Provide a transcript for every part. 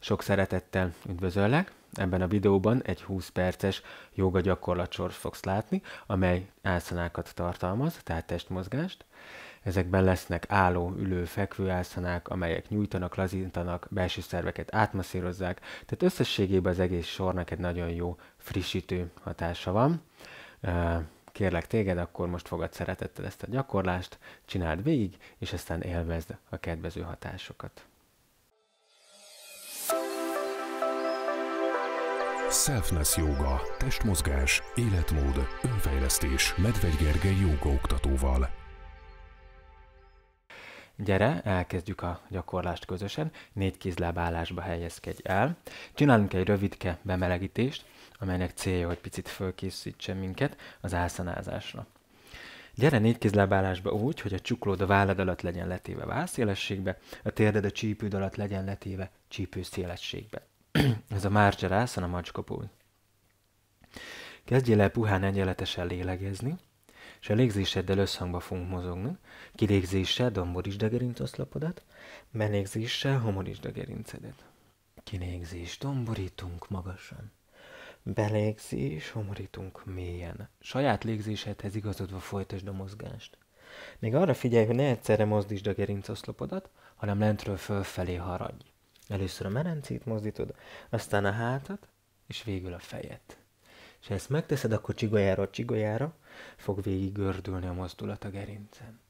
Sok szeretettel üdvözöllek! Ebben a videóban egy 20 perces joga gyakorlatsor fogsz látni, amely álszanákat tartalmaz, tehát testmozgást. Ezekben lesznek álló, ülő, fekvő álszanák, amelyek nyújtanak, lazítanak, belső szerveket átmasszírozzák, tehát összességében az egész sornak egy nagyon jó frissítő hatása van. Kérlek téged, akkor most fogad szeretettel ezt a gyakorlást, csináld végig, és aztán élvezd a kedvező hatásokat. Selfness Yoga, testmozgás, életmód, önfejlesztés Medvegy Gergely oktatóval. Gyere, elkezdjük a gyakorlást közösen. Négy kézláb állásba helyezkedj el. Csinálunk egy rövidke bemelegítést, amelynek célja, hogy picit fölkészítsen minket az álszanázásra. Gyere négy kézlábálásba úgy, hogy a csuklód a vállad alatt legyen letéve vászélességbe, a térded a csípőd alatt legyen letéve csípőszélességbe. ez a a macskapul. Kezdjél el puhán egyenletesen lélegezni, és a légzéseddel összhangba fogunk mozogni. Kilégzéssel domborítsd a gerincoszlapodat, belégzéssel homorítsd a gerincedet. Kilégzés, domborítunk magasan. Belégzés, homorítunk mélyen. Saját légzésedhez igazodva folytasd a mozgást. Még arra figyelj, hogy ne egyszerre mozdítsd a gerincoszlopodat, hanem lentről fölfelé haradj. Először a merencét mozdítod, aztán a hátat, és végül a fejet. És ha ezt megteszed, akkor csigolyára a csigolyára fog végig gördülni a mozdulat a gerincen.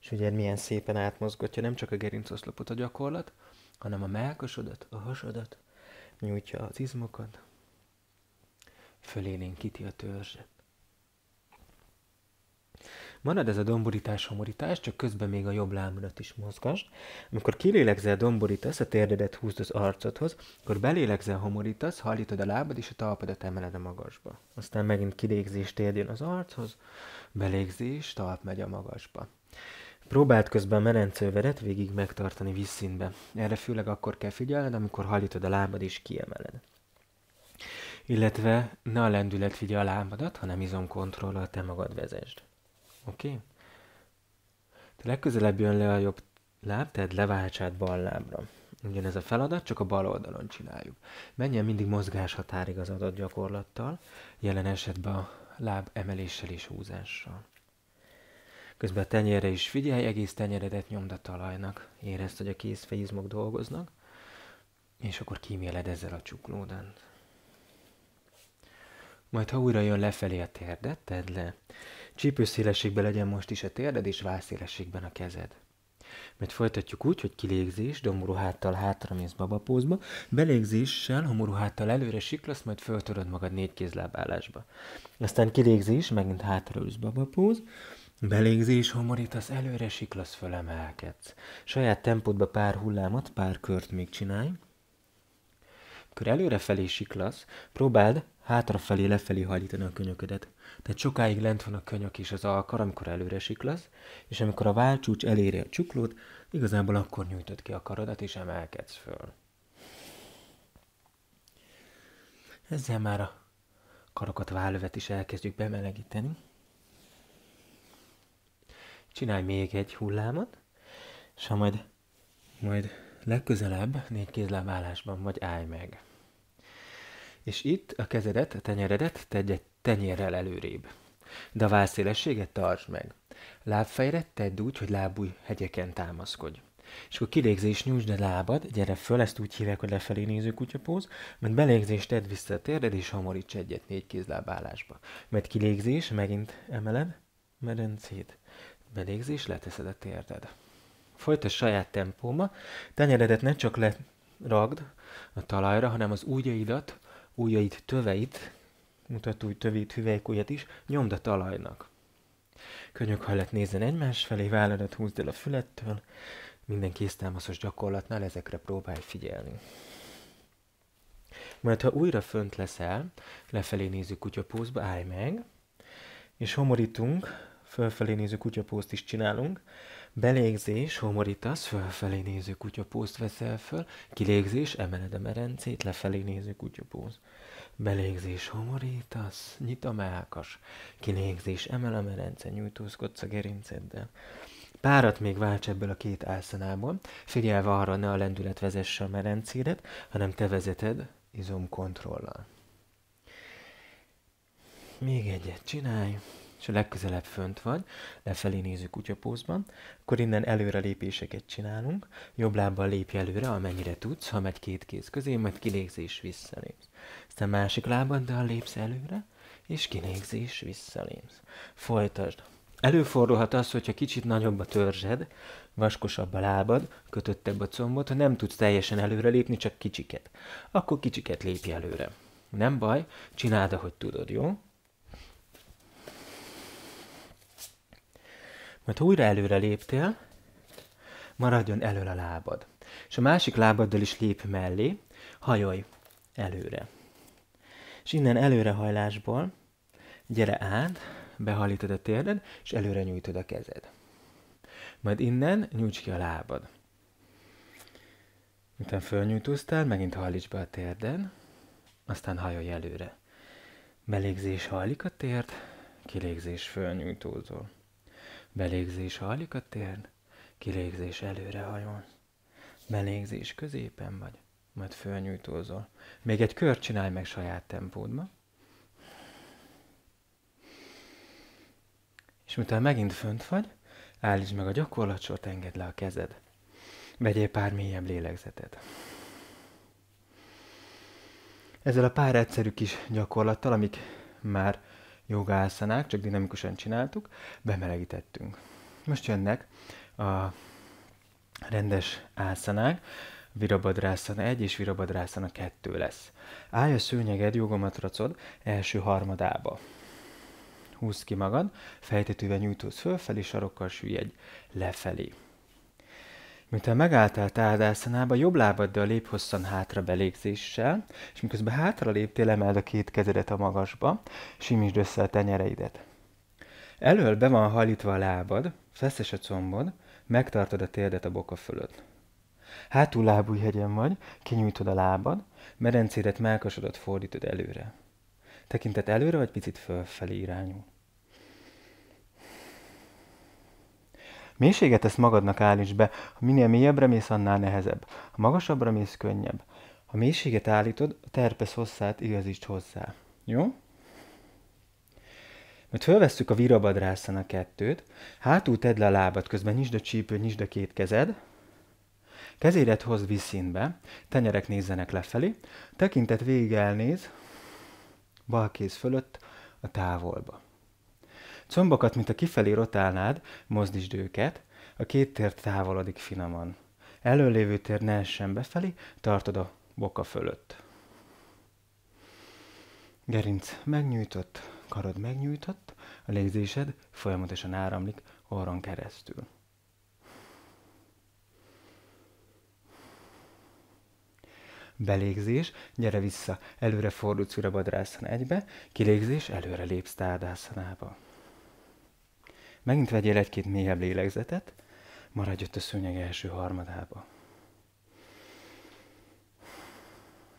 És ugye milyen szépen átmozgatja nem csak a gerincoszlopot a gyakorlat, hanem a melkosodat, a hasodat, nyújtja az izmokat, fölélénkíti a törzset. Marad ez a domborítás-homorítás, csak közben még a jobb lábadat is mozgasd. Amikor kilélegzel, domborítasz, a térdedet húzd az arcodhoz, akkor belélegzel, homorítasz, hallítod a lábad és a talpadat emeled a magasba. Aztán megint kilégzés térdén az archoz, belégzés, talp megy a magasba. Próbáld közben merencővedet végig megtartani vízszínbe. Erre főleg akkor kell figyelned, amikor hallítod a lábad és kiemeled. Illetve ne a lendület vigye a lábadat, hanem izomkontrollal te magad vezesd. Oké? Okay? Te legközelebb jön le a jobb láb, tehát leváltsát bal lábra. Ugyanez a feladat, csak a bal oldalon csináljuk. Menjen mindig mozgás határig az adott gyakorlattal, jelen esetben a láb emeléssel és húzással. Közben a tenyérre is figyelj, egész tenyeredet nyomd a talajnak. Érezd, hogy a kézfejizmok dolgoznak, és akkor kíméled ezzel a csuklódán. Majd ha újra jön lefelé a térdet, tedd le Csípőszélességben legyen most is a térded, és válszélességben a kezed. Mert folytatjuk úgy, hogy kilégzés, domború háttal hátra mész babapózba, belégzéssel, homorú háttal előre siklasz, majd föltöröd magad négy kézlábállásba. Aztán kilégzés, megint hátraülsz babapóz, belégzés, homorítasz, előre siklasz, fölemelkedsz. Saját tempódba pár hullámot, pár kört még csinálj. Amikor előrefelé siklasz, próbáld hátrafelé lefelé hajlítani a könyöködet. Tehát sokáig lent van a könyök és az alkar, amikor előre siklasz, és amikor a válcsúcs eléri a csuklót, igazából akkor nyújtod ki a karodat és emelkedsz föl. Ezzel már a karokat, vállövet is elkezdjük bemelegíteni. Csinálj még egy hullámot, és ha majd, majd legközelebb négy kézlábállásban vagy állj meg és itt a kezedet, a tenyeredet tegy egy tenyérrel előrébb. De a válszélességet tartsd meg. Lábfejre tedd úgy, hogy lábúj hegyeken támaszkodj. És akkor kilégzés nyújtsd a lábad, gyere föl, ezt úgy hívják, hogy lefelé néző kutyapóz, mert belégzést tedd vissza a térded, és hamaríts egyet négy kézlábálásba. Mert kilégzés, megint emeled, medencét. Belégzés, leteszed a térded. Folytasd saját tempóma, tenyeredet ne csak leragd a talajra, hanem az ujjaidat ujjait, töveit, mutató új tövét, hüvelykujjat is, nyomd a talajnak. hajlat nézzen egymás felé, vállalat húzd el a fülettől, minden kéztámaszos gyakorlatnál ezekre próbálj figyelni. Majd ha újra fönt leszel, lefelé néző kutyapózba állj meg, és homorítunk, fölfelé néző kutyapózt is csinálunk, Belégzés, homorítasz, fölfelé néző kutyapózt veszel föl, kilégzés, emeled a merencét, lefelé néző kutyapóz. Belégzés, homorítasz, nyit a melkas, kilégzés, emel a merence, nyújtózkodsz a gerinceddel. Párat még válts ebből a két álszanából, figyelve arra ne a lendület vezesse a merencédet, hanem te vezeted izomkontrollal. Még egyet csinálj és a legközelebb fönt vagy, lefelé néző kutyapózban, akkor innen előre lépéseket csinálunk, jobb lábbal lépj előre, amennyire tudsz, ha megy két kéz közé, majd kilégzés visszalépsz. Aztán másik lábaddal lépsz előre, és kinégzés visszalépsz. Folytasd. Előfordulhat az, hogyha kicsit nagyobb a törzsed, vaskosabb a lábad, kötöttebb a combod, ha nem tudsz teljesen előre lépni, csak kicsiket. Akkor kicsiket lépj előre. Nem baj, csináld, ahogy tudod, jó? Mert ha újra előre léptél, maradjon elől a lábad. És a másik lábaddal is lép mellé, hajolj előre. És innen előrehajlásból gyere át, behalítod a térded, és előre nyújtod a kezed. Majd innen nyújts ki a lábad. Miután fölnyújtóztál, megint hallíts be a térded, aztán hajolj előre. Belégzés hajlik a tért, kilégzés fölnyújtózol. Belégzés hajlik a térd, kilégzés előre hajol. Belégzés középen vagy, majd fölnyújtózol. Még egy kört csinálj meg saját tempódba. És miután megint fönt vagy, állítsd meg a gyakorlatsort, engedd le a kezed. Vegyél pár mélyebb lélegzetet. Ezzel a pár egyszerű kis gyakorlattal, amik már jogászanák, csak dinamikusan csináltuk, bemelegítettünk. Most jönnek a rendes ászanák, virabadrászana 1 és virabadrászana 2 lesz. Állj a szőnyeged, jogomatracod első harmadába. Húzd ki magad, fejtetővel nyújtóz fölfelé, sarokkal süllyedj lefelé. Mint a megálltál tárdászanába, jobb lábaddal lép hosszan hátra belégzéssel, és miközben hátra léptél, emeld a két kezedet a magasba, simítsd össze a tenyereidet. Elől be van hajlítva a lábad, feszes a combod, megtartod a térdet a boka fölött. Hátul lábújhegyen vagy, kinyújtod a lábad, medencédet melkasodat fordítod előre. Tekintet előre vagy picit fölfelé irányul. Mélységet ezt magadnak állíts be, ha minél mélyebbre mész, annál nehezebb. Ha magasabbra mész, könnyebb. Ha mélységet állítod, a terpesz hosszát igazítsd hozzá. Jó? Mert fölvesszük a virabadrászan a kettőt, hátul tedd le a lábad, közben nyisd a csípő nyisd a két kezed, kezédet hozd vízszínbe, tenyerek nézzenek lefelé, tekintet végig elnéz, bal kéz fölött a távolba. Combokat, mint a kifelé rotálnád, mozdítsd őket, a két tér távolodik finoman. Előlévő tér ne essen befelé, tartod a boka fölött. Gerinc megnyújtott, karod megnyújtott, a légzésed folyamatosan áramlik orron keresztül. Belégzés, gyere vissza, előre fordulsz ura badrászana egybe, kilégzés, előre lépsz tárdászanába. Megint vegyél egy-két mélyebb lélegzetet, maradj ott a szőnyeg első harmadába.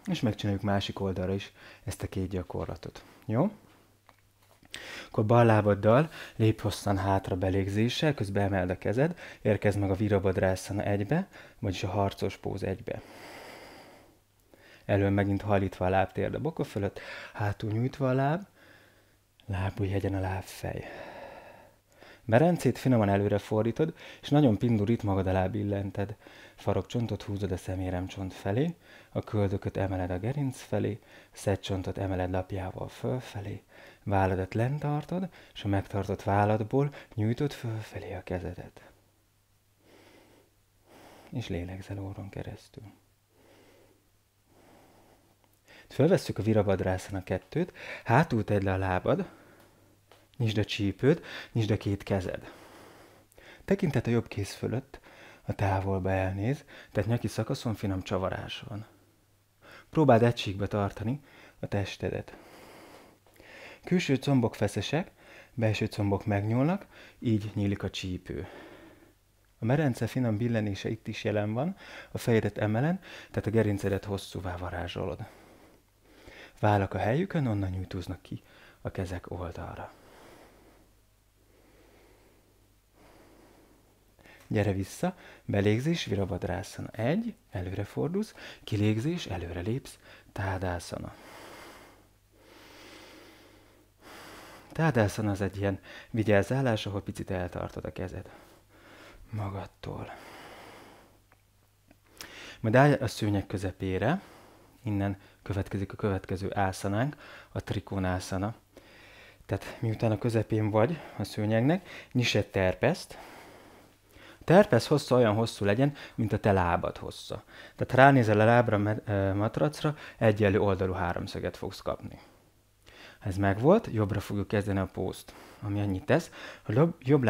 És megcsináljuk másik oldalra is ezt a két gyakorlatot. Jó? Akkor bal lábaddal lép hosszan hátra belégzéssel, közben emeld a kezed, érkezd meg a virabadrászana egybe, vagyis a harcos póz egybe. Elő megint hajlítva a lábtérd a boka fölött, hátul nyújtva a láb, hegyen a lábfej. Merencét finoman előre fordítod, és nagyon pindurít magad alá billented. Farokcsontot húzod a szeméremcsont felé, a köldököt emeled a gerinc felé, szedcsontot emeled lapjával fölfelé, válladat lentartod, és a megtartott válladból nyújtod fölfelé a kezedet. És lélegzel orron keresztül. Fölvesszük a virabadrászon a kettőt, hátul tedd le a lábad, Nyisd a csípőd, nyisd a két kezed. Tekintet a jobb kéz fölött, a távolba elnéz, tehát nyaki szakaszon finom csavarás van. Próbáld egységbe tartani a testedet. Külső combok feszesek, belső combok megnyúlnak, így nyílik a csípő. A merence finom billenése itt is jelen van, a fejedet emelen, tehát a gerincedet hosszúvá varázsolod. Válak a helyükön, onnan nyújtóznak ki a kezek oldalra. gyere vissza, belégzés, virabadrászana, egy, előre fordulsz, kilégzés, előre lépsz, tádászana. Tádászana az egy ilyen vigyázzállás, ahol picit eltartod a kezed magadtól. Majd állj a szőnyek közepére, innen következik a következő ászanánk, a trikónászana. Tehát miután a közepén vagy a szőnyegnek, nyised terpeszt, Terpesz hossza olyan hosszú legyen, mint a te lábad hossza. Tehát ránézel a lábra matracra, egyenlő oldalú háromszöget fogsz kapni. Ez megvolt, jobbra fogjuk kezdeni a pózt. ami annyit tesz, hogy jobb, jobb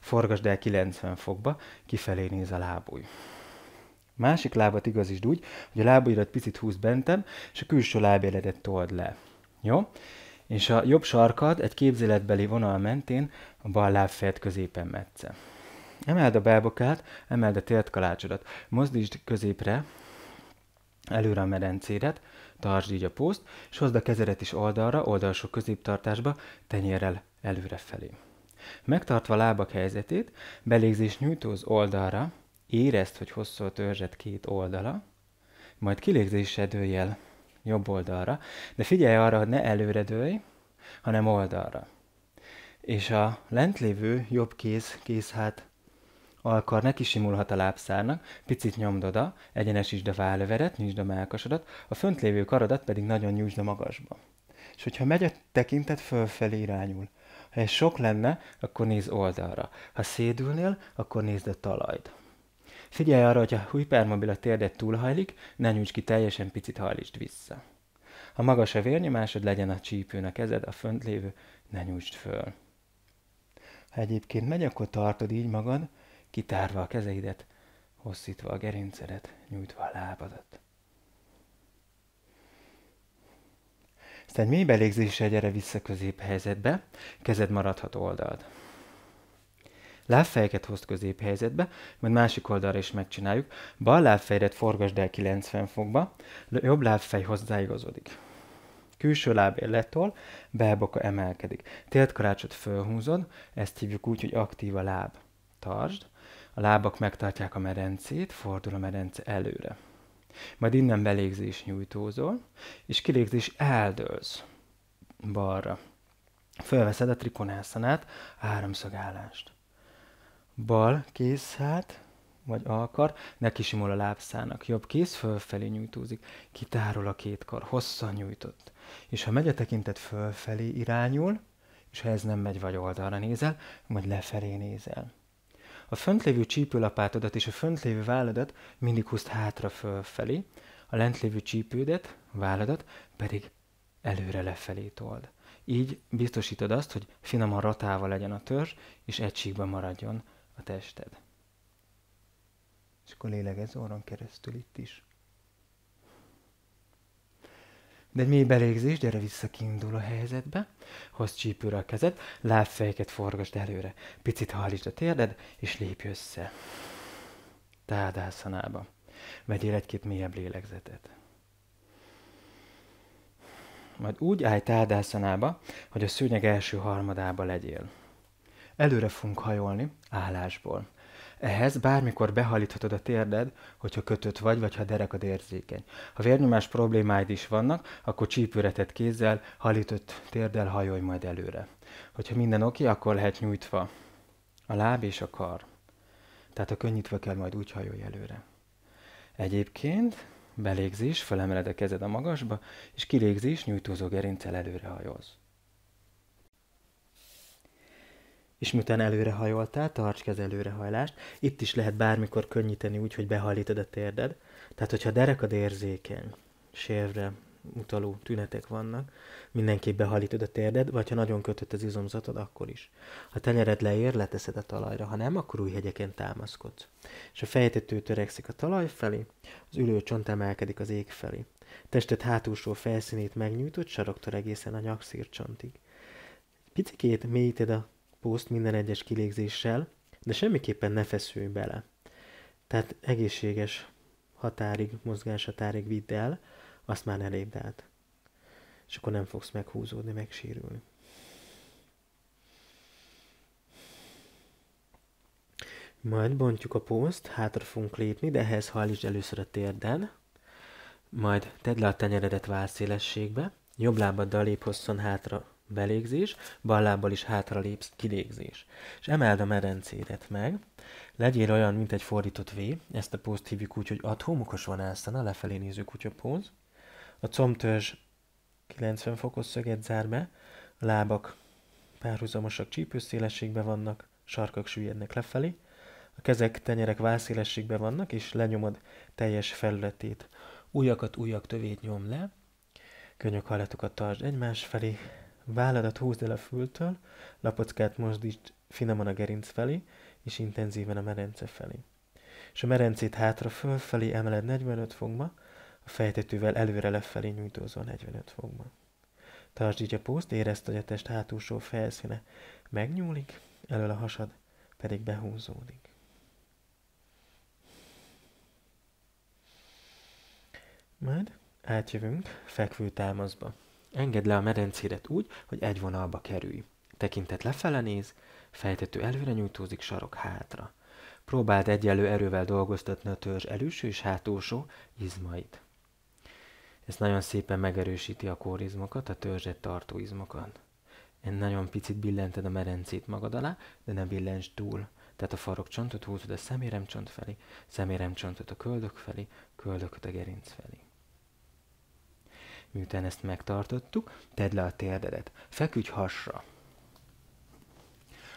forgasd el 90 fokba, kifelé néz a lábúj. Másik lábat igazítsd úgy, hogy a lábujrat picit húz bentem, és a külső lábjeledet told le. Jó? És a jobb sarkad egy képzeletbeli vonal mentén a bal lábfejed középen metsze. Emeld a bábokát, emeld a télt kalácsodat. Mozdítsd középre, előre a medencédet, tartsd így a pószt, és hozd a kezedet is oldalra, oldalsó középtartásba, tenyérrel előre felé. Megtartva a lábak helyzetét, belégzés nyújtóz oldalra, érezd, hogy hosszú a törzset két oldala, majd kilégzésre dőlj el jobb oldalra, de figyelj arra, hogy ne előre dőlj, hanem oldalra. És a lentlévő jobb kéz, hát Alkar neki simulhat a lábszárnak, picit nyomd oda, egyenesítsd a válöveret, nyisd a melkasodat, a fönt lévő karodat pedig nagyon nyújtsd a magasba. És hogyha megy a tekintet, fölfelé irányul. Ha ez sok lenne, akkor nézd oldalra. Ha szédülnél, akkor nézd a talajt. Figyelj arra, hogy a hipermobil a térdet túlhajlik, ne nyújts ki teljesen picit hajlítsd vissza. Ha magas a vérnyomásod, legyen a csípőn a kezed, a fönt lévő, ne nyújtsd föl. Ha egyébként megy, akkor tartod így magad, kitárva a kezeidet, hosszítva a gerincedet, nyújtva a lábadat. Aztán mély belégzéssel gyere vissza középhelyzetbe, kezed maradhat oldalad. Lábfejeket hozd középhelyzetbe, majd másik oldalra is megcsináljuk. Bal lábfejedet forgasd el 90 fokba, jobb lábfej hozzáigazodik. Külső lábér letol, belboka emelkedik. Télt karácsot fölhúzod, ezt hívjuk úgy, hogy aktív a láb. Tartsd, a lábak megtartják a merencét, fordul a merence előre. Majd innen belégzés nyújtózol, és kilégzés eldőlsz balra. Fölveszed a trikonászanát, háromszögállást. Bal kéz hát, vagy alkar, ne kisimul a lábszának. Jobb kéz fölfelé nyújtózik, kitárol a két kar, hosszan nyújtott. És ha megy a tekintet fölfelé irányul, és ha ez nem megy, vagy oldalra nézel, majd lefelé nézel a föntlévő csípőlapátodat és a föntlévő válladat mindig húzd hátra fölfelé, a lentlévő csípődet, válladat pedig előre lefelé told. Így biztosítod azt, hogy finoman ratával legyen a törzs, és egységben maradjon a tested. És akkor lélegezz orron keresztül itt is. De egy mély belégzés, gyere vissza, kiindul a helyzetbe, hozd csípőre a kezed, lábfejeket forgasd előre, picit hallítsd a térded, és lépj össze. Tádászanába. Vegyél egy-két mélyebb lélegzetet. Majd úgy állj tádászanába, hogy a szőnyeg első harmadába legyél. Előre fogunk hajolni állásból. Ehhez bármikor behalíthatod a térded, hogyha kötött vagy, vagy ha derekad érzékeny. Ha vérnyomás problémáid is vannak, akkor csípőretett kézzel, halított térdel hajolj majd előre. Hogyha minden oké, akkor lehet nyújtva a láb és a kar. Tehát a könnyítve kell majd úgy hajolj előre. Egyébként belégzés, felemeled a kezed a magasba, és kilégzés, nyújtózó gerincel előre hajolsz. és miután előrehajoltál, tarts kez előrehajlást. Itt is lehet bármikor könnyíteni úgy, hogy behajlítod a térded. Tehát, hogyha a derekad érzékeny, sérvre utaló tünetek vannak, mindenképp behajlítod a térded, vagy ha nagyon kötött az izomzatod, akkor is. Ha tenyered leér, leteszed a talajra, ha nem, akkor új hegyeken támaszkodsz. És a fejtető törekszik a talaj felé, az csont emelkedik az ég felé. Tested hátulsó felszínét megnyújtott, saroktól egészen a nyakszírcsontig. Picikét mélyíted a poszt minden egyes kilégzéssel, de semmiképpen ne feszülj bele. Tehát egészséges határig, mozgás határig vidd el, azt már ne lépd át. És akkor nem fogsz meghúzódni, megsérülni. Majd bontjuk a pószt, hátra fogunk lépni, de ehhez hajlítsd először a térden. Majd tedd le a tenyeredet válszélességbe, jobb lábaddal lép hosszan hátra belégzés, bal lábbal is hátra lépsz, kilégzés. És emeld a medencédet meg, legyél olyan, mint egy fordított V, ezt a pózt hívjuk úgy, hogy atomokos van ászana, lefelé néző póz. A comtörzs 90 fokos szöget zár be, a lábak párhuzamosak csípőszélességben vannak, sarkak süllyednek lefelé, a kezek, tenyerek válszélességben vannak, és lenyomod teljes felületét. Újakat, újak tövét nyom le, könyökhajlatokat tartsd egymás felé, Válladat húzd el a fültől, lapockát mozdítsd finoman a gerinc felé, és intenzíven a merence felé. És a merencét hátra fölfelé emeled 45 fokba, a fejtetővel előre lefelé nyújtózva 45 fokba. Tartsd így a pózt, érezd, hogy a test hátulsó felszíne megnyúlik, elől a hasad pedig behúzódik. Majd átjövünk fekvő támaszba. Engedd le a medencédet úgy, hogy egy vonalba kerülj. Tekintet lefele néz, fejtető előre nyújtózik, sarok hátra. Próbáld egyenlő erővel dolgoztatni a törzs előső és hátulsó izmait. Ez nagyon szépen megerősíti a kórizmokat, a törzset tartó izmokat. Én nagyon picit billented a merencét magad alá, de ne billents túl. Tehát a farokcsontot húzod a szeméremcsont felé, szeméremcsontot a köldök felé, köldököt a gerinc felé. Miután ezt megtartottuk, tedd le a térdedet. Feküdj hasra.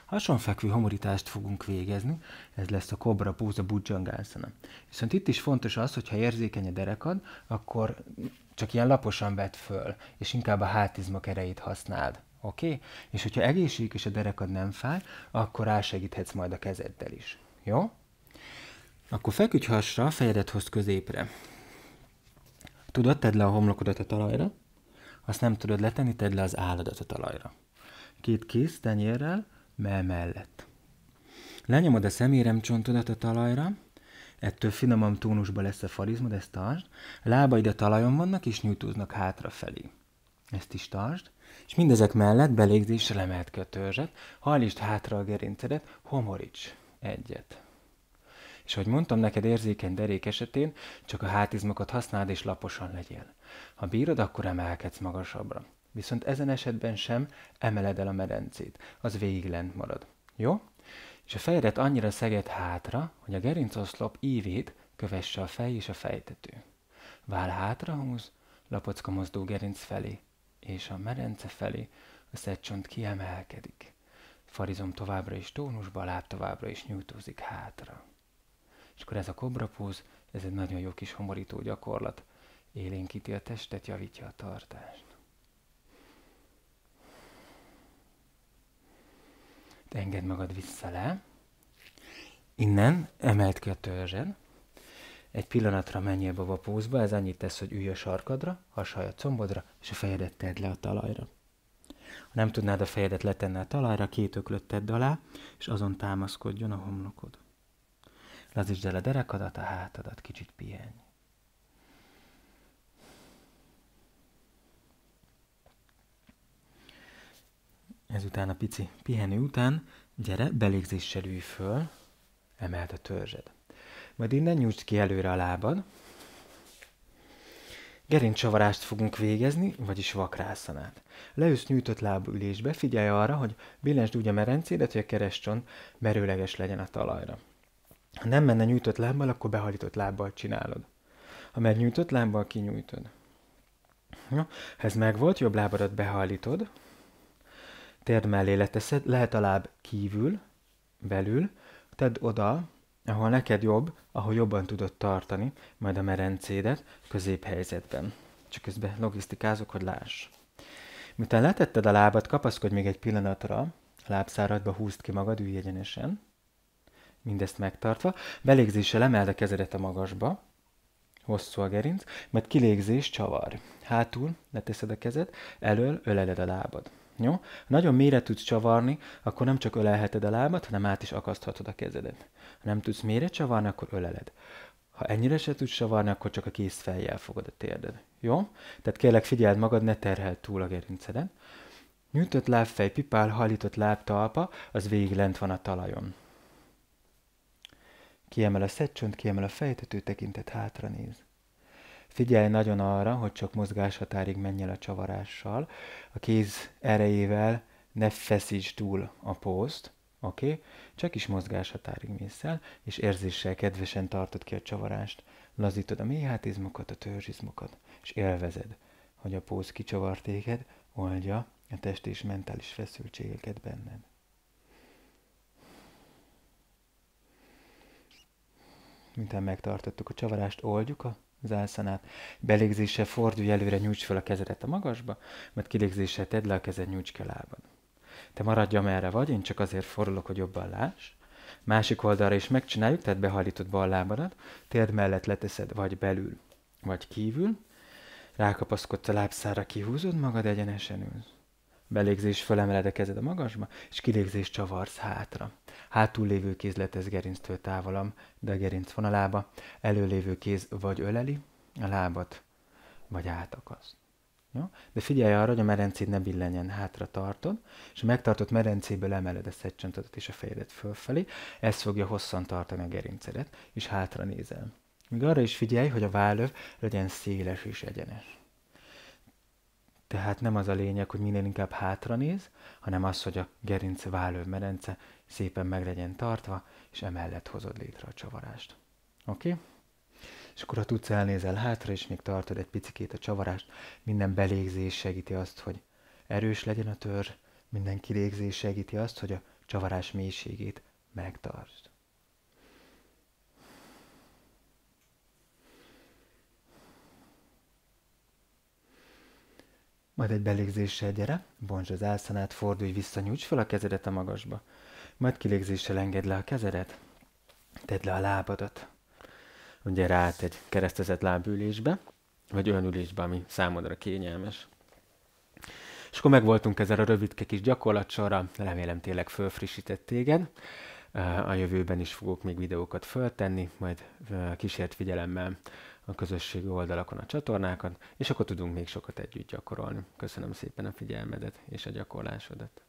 Hasonfekvő homorítást fogunk végezni, ez lesz a kobra púza budzsangászana. Viszont itt is fontos az, hogy ha érzékeny a derekad, akkor csak ilyen laposan vedd föl, és inkább a hátizmak erejét használd. Oké? Okay? És hogyha egészséges a derekad nem fáj, akkor rásegíthetsz majd a kezeddel is. Jó? Akkor feküdj hasra, fejedet hozd középre tudod, tedd le a homlokodat a talajra, azt nem tudod letenni, tedd le az álladat a talajra. Két kéz tenyérrel, mell mellett. Lenyomod a csontodat a talajra, ettől finomam tónusba lesz a farizmod, ezt tartsd, lábaid a talajon vannak és nyújtóznak hátrafelé. Ezt is tartsd, és mindezek mellett belégzésre emelt ki a törzset, hajlítsd hátra a gerincedet, homoríts egyet. És ahogy mondtam neked érzékeny derék esetén, csak a hátizmokat használd és laposan legyél. Ha bírod, akkor emelkedsz magasabbra. Viszont ezen esetben sem emeled el a medencét, az végig lent marad. Jó? És a fejedet annyira szeged hátra, hogy a gerincoszlop ívét kövesse a fej és a fejtető. Vál hátra húz, lapocka mozdó gerinc felé, és a merence felé a szedcsont kiemelkedik. Farizom továbbra is tónusba, láb továbbra is nyújtózik hátra. És akkor ez a kobrapóz, ez egy nagyon jó kis homorító gyakorlat. Élénkíti a testet, javítja a tartást. Te engedd magad vissza le. Innen emelt ki a törzsen. Egy pillanatra menjél baba pózba, ez annyit tesz, hogy ülj a sarkadra, hasaj a combodra, és a fejedet tedd le a talajra. Ha nem tudnád a fejedet letenni a talajra, két öklöt tedd alá, és azon támaszkodjon a homlokod. Lazítsd el a derekadat, a hátadat, kicsit pihenj. Ezután a pici pihenő után gyere, belégzéssel ülj föl, emeld a törzsed. Majd innen nyújtsd ki előre a lábad. Gerincsavarást fogunk végezni, vagyis vakrászanát. Leülsz nyújtott lábú ülésbe, figyelj arra, hogy billensd úgy a merencédet, hogy a keresztson merőleges legyen a talajra. Ha nem menne nyújtott lábbal, akkor behajlított lábbal csinálod. Ha meg nyújtott lábbal, kinyújtod. Ja, ha ez megvolt, jobb lábadat behajlítod, térd mellé leteszed, lehet a láb kívül, belül, tedd oda, ahol neked jobb, ahol jobban tudod tartani, majd a merencédet középhelyzetben. Csak közben logisztikázok, hogy láss. Miután letetted a lábat, kapaszkodj még egy pillanatra, a lábszáradba húzd ki magad, ülj egyenesen, mindezt megtartva. Belégzéssel a kezedet a magasba, hosszú a gerinc, mert kilégzés csavar. Hátul leteszed a kezed, elől öleled a lábad. Jó? Ha nagyon mélyre tudsz csavarni, akkor nem csak ölelheted a lábad, hanem át is akaszthatod a kezedet. Ha nem tudsz mélyre csavarni, akkor öleled. Ha ennyire se tudsz csavarni, akkor csak a kész feljel fogod a térded. Jó? Tehát kérlek figyeld magad, ne terheld túl a gerinceden. Nyújtott lábfej, pipál, hajlított lábtalpa, az végig lent van a talajon. Kiemel a szedcsönt, kiemel a fejtető tekintet, hátra néz. Figyelj nagyon arra, hogy csak mozgáshatárig menj el a csavarással. A kéz erejével ne feszíts túl a pózt, oké? Okay? Csak is mozgáshatárig mész el, és érzéssel kedvesen tartod ki a csavarást. Lazítod a méhátizmokat, a törzsizmokat, és élvezed, hogy a póz kicsavar téged, oldja a test és mentális feszültségeket benned. Miután megtartottuk a csavarást, oldjuk a zálszanát. belégzése fordulj előre, nyújts fel a kezedet a magasba, mert kilégzése tedd le a kezed nyújts lábad. Te maradj, amerre vagy, én csak azért fordulok, hogy jobban láss. Másik oldalra is megcsináljuk, tehát behajlítod bal lábadat, térd mellett leteszed vagy belül, vagy kívül, rákapaszkodsz a lábszára, kihúzod magad, egyenesen ülsz. Belégzés fölemeled a kezed a magasba, és kilégzés csavarsz hátra. Hátul lévő kéz letesz gerinctől távolam, de a gerinc vonalába, előlévő kéz vagy öleli a lábat, vagy átakasz. Jó? De figyelj arra, hogy a merencéd ne billenjen, hátra tartod, és a megtartott merencéből emeled a szedcsöntetet és a fejedet fölfelé, ez fogja hosszan tartani a gerincedet, és hátra nézel. Még arra is figyelj, hogy a vállöv legyen széles és egyenes. Tehát nem az a lényeg, hogy minél inkább hátra néz, hanem az, hogy a gerinc medence szépen meg legyen tartva, és emellett hozod létre a csavarást. Oké? Okay? És akkor ha tudsz, elnézel hátra, és még tartod egy picikét a csavarást, minden belégzés segíti azt, hogy erős legyen a tör, minden kilégzés segíti azt, hogy a csavarás mélységét megtartsd. Majd egy belégzéssel gyere, bontsd az álszanát, fordulj vissza, nyújts fel a kezedet a magasba. Majd kilégzéssel engedd le a kezedet, tedd le a lábadat. Ugye ráállt egy keresztezett lábülésbe, vagy olyan ülésbe, ami számodra kényelmes. És akkor megvoltunk ezzel a rövidke kis gyakorlatsorra, remélem tényleg fölfrissített téged. Eh, a jövőben is fogok még videókat föltenni, majd eh, kísért figyelemmel a közösségi oldalakon a csatornákat, és akkor tudunk még sokat együtt gyakorolni. Köszönöm szépen a figyelmedet és a gyakorlásodat.